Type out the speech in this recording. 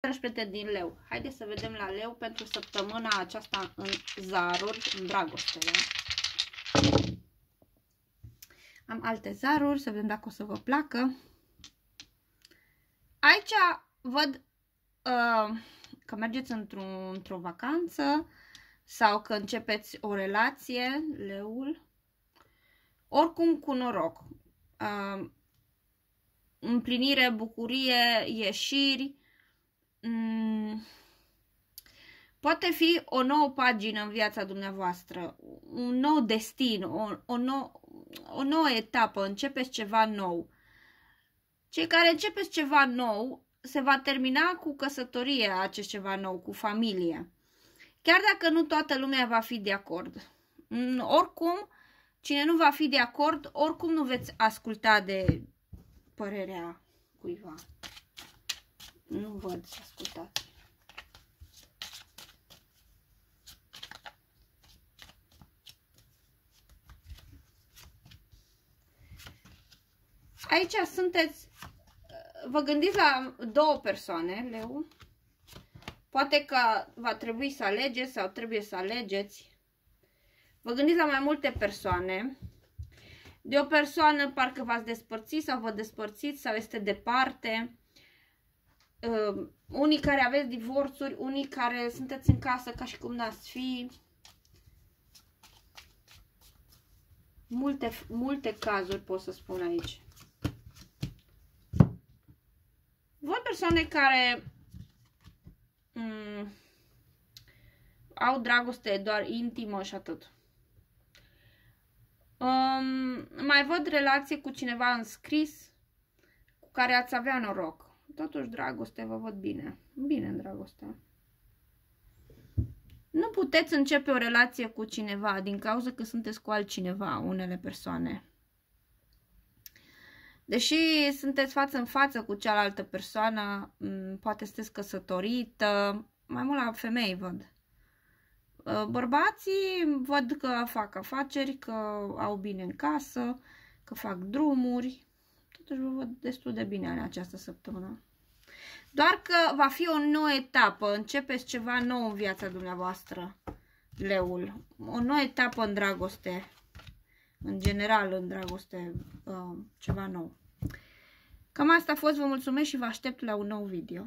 13 din leu. Haideți să vedem la leu pentru săptămâna aceasta în zaruri, în dragoste. Da? Am alte zaruri, să vedem dacă o să vă placă. Aici văd uh, că mergeți într-o într, vacanță sau că începeți o relație, leul. Oricum cu noroc. Uh, împlinire, bucurie, ieșiri, Mm. poate fi o nouă pagină în viața dumneavoastră, un nou destin, o, o, nou, o nouă etapă, începeți ceva nou. Cei care începeți ceva nou se va termina cu căsătorie acest ceva nou, cu familie. Chiar dacă nu toată lumea va fi de acord. Mm, oricum, cine nu va fi de acord, oricum nu veți asculta de părerea cuiva. Nu văd ce ascultați. Aici sunteți, vă gândiți la două persoane, leu. Poate că va trebui să alegeți sau trebuie să alegeți. Vă gândiți la mai multe persoane. De o persoană parcă v-ați despărțit sau vă despărțiți sau este departe uh, unii care aveți divorțuri, unii care sunteți în casă ca și cum n-ați fi. Multe, multe cazuri pot să spun aici. Văd persoane care um, au dragoste doar intimă și atât. Um, mai văd relație cu cineva înscris cu care ați avea noroc. Totuși, dragoste, vă văd bine. Bine în dragoste. Nu puteți începe o relație cu cineva din cauza că sunteți cu altcineva, unele persoane. Deși sunteți față în față cu cealaltă persoană, poate sunteți căsătorită, mai mult la femei văd. Ă, bărbații văd că fac afaceri, că au bine în casă, că fac drumuri. Totuși vă văd destul de bine în această săptămână. Doar că va fi o nouă etapă, începeți ceva nou în viața dumneavoastră, leul. O nouă etapă în dragoste, în general în dragoste, uh, ceva nou. Cam asta a fost, vă mulțumesc și vă aștept la un nou video.